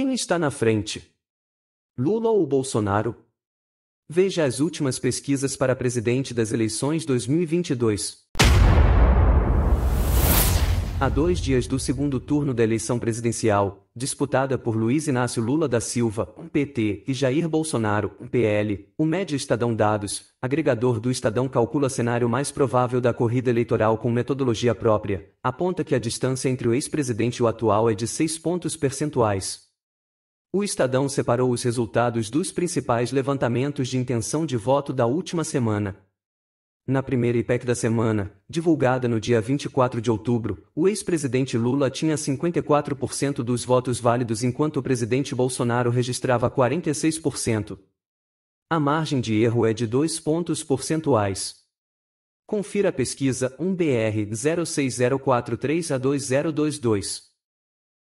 Quem está na frente? Lula ou Bolsonaro? Veja as últimas pesquisas para presidente das eleições 2022. Há dois dias do segundo turno da eleição presidencial, disputada por Luiz Inácio Lula da Silva, PT, e Jair Bolsonaro, PL, o Médio Estadão Dados, agregador do Estadão calcula cenário mais provável da corrida eleitoral com metodologia própria, aponta que a distância entre o ex-presidente e o atual é de 6 pontos percentuais. O Estadão separou os resultados dos principais levantamentos de intenção de voto da última semana. Na primeira IPEC da semana, divulgada no dia 24 de outubro, o ex-presidente Lula tinha 54% dos votos válidos enquanto o presidente Bolsonaro registrava 46%. A margem de erro é de 2 pontos percentuais. Confira a pesquisa 1BR 06043A2022.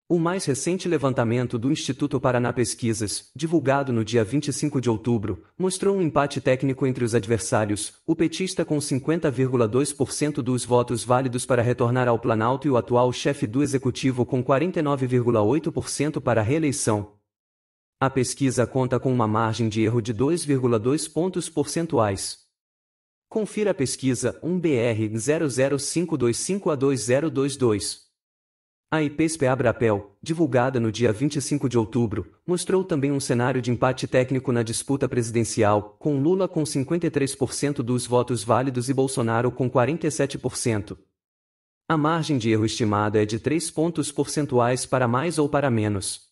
O mais recente levantamento do Instituto Paraná Pesquisas, divulgado no dia 25 de outubro, mostrou um empate técnico entre os adversários, o petista com 50,2% dos votos válidos para retornar ao Planalto e o atual chefe do executivo com 49,8% para a reeleição. A pesquisa conta com uma margem de erro de 2,2 pontos percentuais. Confira a pesquisa 1BR 2022. A IPSP Abrapel, divulgada no dia 25 de outubro, mostrou também um cenário de empate técnico na disputa presidencial, com Lula com 53% dos votos válidos e Bolsonaro com 47%. A margem de erro estimada é de 3 pontos percentuais para mais ou para menos.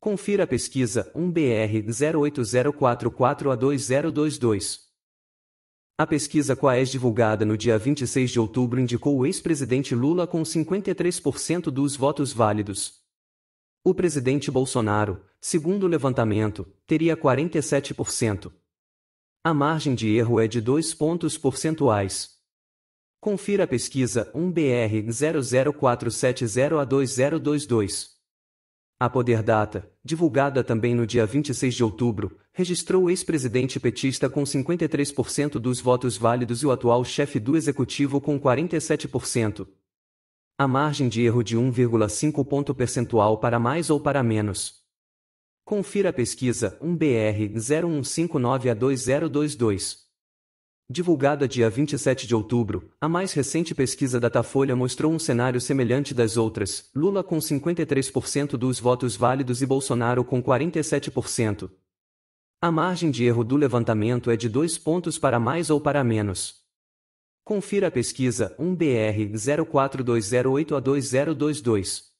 Confira a pesquisa 1BR 08044 a 2022. A pesquisa Quaes é divulgada no dia 26 de outubro indicou o ex-presidente Lula com 53% dos votos válidos. O presidente Bolsonaro, segundo o levantamento, teria 47%. A margem de erro é de 2 pontos percentuais. Confira a pesquisa 1BR 004702022. a a Poder Data, divulgada também no dia 26 de outubro, registrou o ex-presidente petista com 53% dos votos válidos e o atual chefe do executivo com 47%. A margem de erro de 1,5 ponto percentual para mais ou para menos. Confira a pesquisa 1BR 0159 a 2022. Divulgada dia 27 de outubro, a mais recente pesquisa Datafolha mostrou um cenário semelhante das outras: Lula com 53% dos votos válidos e Bolsonaro com 47%. A margem de erro do levantamento é de dois pontos para mais ou para menos. Confira a pesquisa 1BR 04208 a 2022.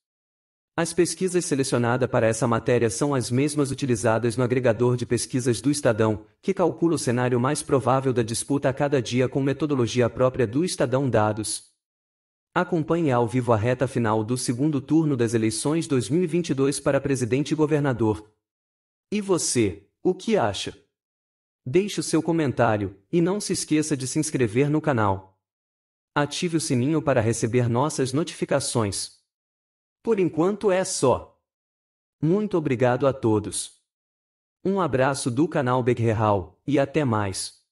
As pesquisas selecionadas para essa matéria são as mesmas utilizadas no agregador de pesquisas do Estadão, que calcula o cenário mais provável da disputa a cada dia com metodologia própria do Estadão Dados. Acompanhe ao vivo a reta final do segundo turno das eleições 2022 para presidente e governador. E você, o que acha? Deixe o seu comentário e não se esqueça de se inscrever no canal. Ative o sininho para receber nossas notificações. Por enquanto é só. Muito obrigado a todos. Um abraço do canal Real e até mais.